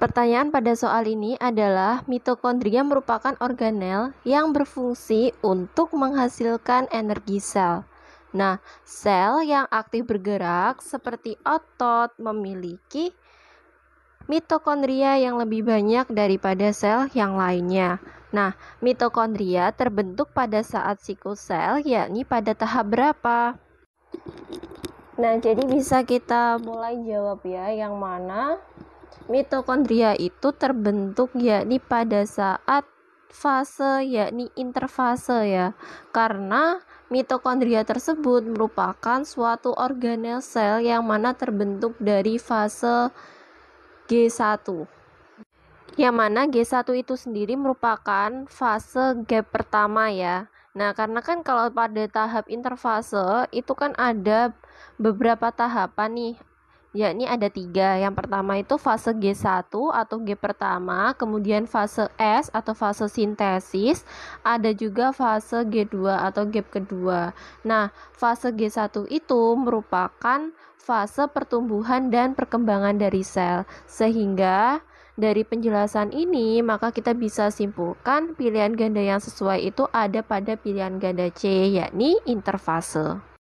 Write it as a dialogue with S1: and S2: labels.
S1: Pertanyaan pada soal ini adalah mitokondria merupakan organel yang berfungsi untuk menghasilkan energi sel. Nah, sel yang aktif bergerak seperti otot memiliki mitokondria yang lebih banyak daripada sel yang lainnya. Nah, mitokondria terbentuk pada saat siklus sel, yakni pada tahap berapa? Nah, jadi bisa kita mulai jawab ya, yang mana Mitokondria itu terbentuk yakni pada saat fase yakni interfase ya. Karena mitokondria tersebut merupakan suatu organel sel yang mana terbentuk dari fase G1. Yang mana G1 itu sendiri merupakan fase gap pertama ya. Nah, karena kan kalau pada tahap interfase itu kan ada beberapa tahapan nih yakni ada tiga. Yang pertama itu fase G1 atau G pertama, kemudian fase S atau fase sintesis, ada juga fase G2 atau gap kedua. Nah, fase G1 itu merupakan fase pertumbuhan dan perkembangan dari sel, sehingga dari penjelasan ini, maka kita bisa simpulkan pilihan ganda yang sesuai itu ada pada pilihan ganda C, yakni interfase.